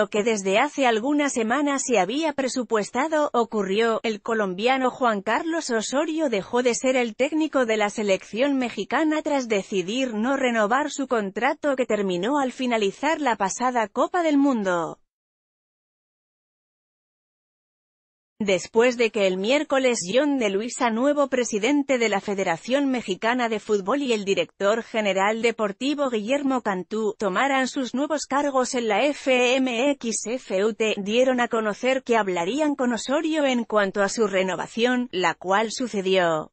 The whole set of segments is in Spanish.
lo que desde hace algunas semanas se había presupuestado, ocurrió, el colombiano Juan Carlos Osorio dejó de ser el técnico de la selección mexicana tras decidir no renovar su contrato que terminó al finalizar la pasada Copa del Mundo. Después de que el miércoles John de Luisa nuevo presidente de la Federación Mexicana de Fútbol y el director general deportivo Guillermo Cantú, tomaran sus nuevos cargos en la FMXFUT, dieron a conocer que hablarían con Osorio en cuanto a su renovación, la cual sucedió.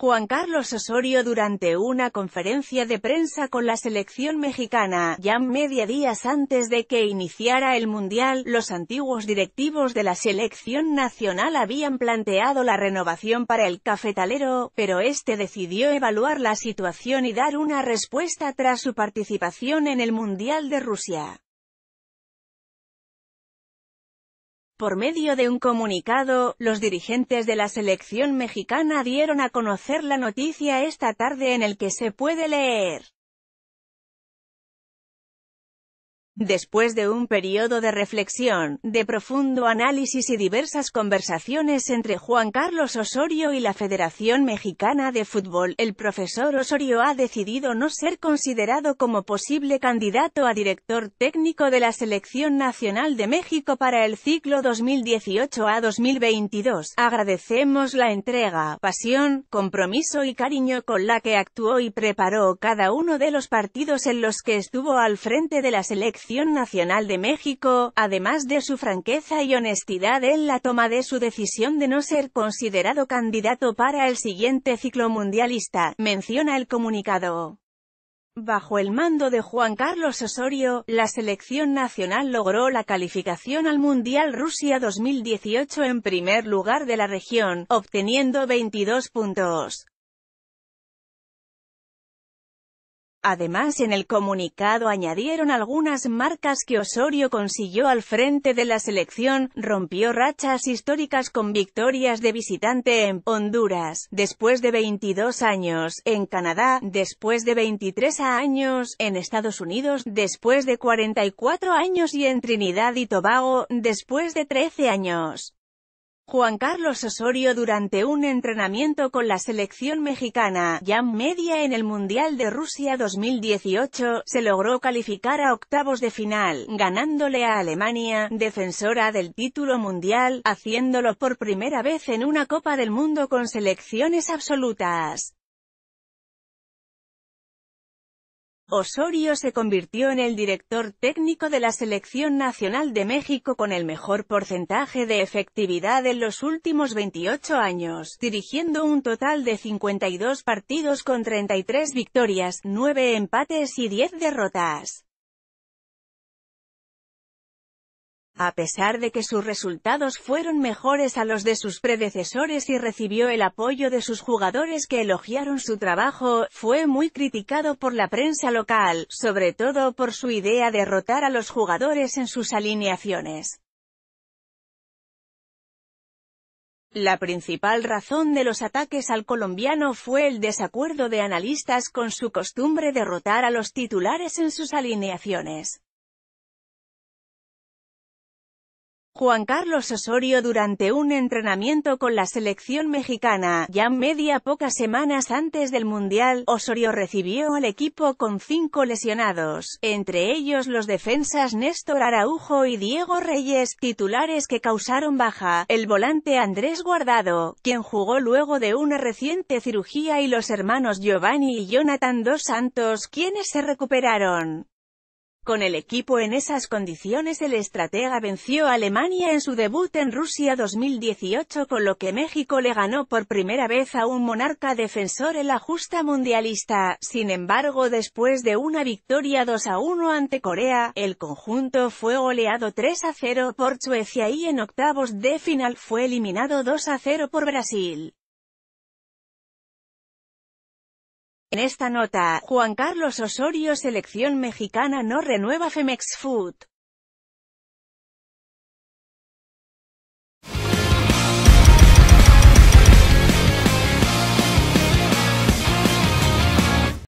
Juan Carlos Osorio durante una conferencia de prensa con la selección mexicana, ya media días antes de que iniciara el Mundial, los antiguos directivos de la selección nacional habían planteado la renovación para el cafetalero, pero este decidió evaluar la situación y dar una respuesta tras su participación en el Mundial de Rusia. Por medio de un comunicado, los dirigentes de la selección mexicana dieron a conocer la noticia esta tarde en el que se puede leer. Después de un periodo de reflexión, de profundo análisis y diversas conversaciones entre Juan Carlos Osorio y la Federación Mexicana de Fútbol, el profesor Osorio ha decidido no ser considerado como posible candidato a director técnico de la Selección Nacional de México para el ciclo 2018 a 2022. Agradecemos la entrega, pasión, compromiso y cariño con la que actuó y preparó cada uno de los partidos en los que estuvo al frente de la selección Nacional de México, además de su franqueza y honestidad en la toma de su decisión de no ser considerado candidato para el siguiente ciclo mundialista, menciona el comunicado. Bajo el mando de Juan Carlos Osorio, la selección nacional logró la calificación al Mundial Rusia 2018 en primer lugar de la región, obteniendo 22 puntos. Además en el comunicado añadieron algunas marcas que Osorio consiguió al frente de la selección, rompió rachas históricas con victorias de visitante en Honduras, después de 22 años, en Canadá, después de 23 años, en Estados Unidos, después de 44 años y en Trinidad y Tobago, después de 13 años. Juan Carlos Osorio durante un entrenamiento con la selección mexicana, ya Media en el Mundial de Rusia 2018, se logró calificar a octavos de final, ganándole a Alemania, defensora del título mundial, haciéndolo por primera vez en una Copa del Mundo con selecciones absolutas. Osorio se convirtió en el director técnico de la Selección Nacional de México con el mejor porcentaje de efectividad en los últimos 28 años, dirigiendo un total de 52 partidos con 33 victorias, 9 empates y 10 derrotas. a pesar de que sus resultados fueron mejores a los de sus predecesores y recibió el apoyo de sus jugadores que elogiaron su trabajo, fue muy criticado por la prensa local, sobre todo por su idea de rotar a los jugadores en sus alineaciones. La principal razón de los ataques al colombiano fue el desacuerdo de analistas con su costumbre de rotar a los titulares en sus alineaciones. Juan Carlos Osorio durante un entrenamiento con la selección mexicana, ya media pocas semanas antes del Mundial, Osorio recibió al equipo con cinco lesionados, entre ellos los defensas Néstor Araujo y Diego Reyes, titulares que causaron baja, el volante Andrés Guardado, quien jugó luego de una reciente cirugía y los hermanos Giovanni y Jonathan Dos Santos quienes se recuperaron. Con el equipo en esas condiciones el estratega venció a Alemania en su debut en Rusia 2018 con lo que México le ganó por primera vez a un monarca defensor en la justa mundialista. Sin embargo después de una victoria 2 a 1 ante Corea, el conjunto fue goleado 3 a 0 por Suecia y en octavos de final fue eliminado 2 a 0 por Brasil. En esta nota, Juan Carlos Osorio Selección Mexicana no renueva Femex Food.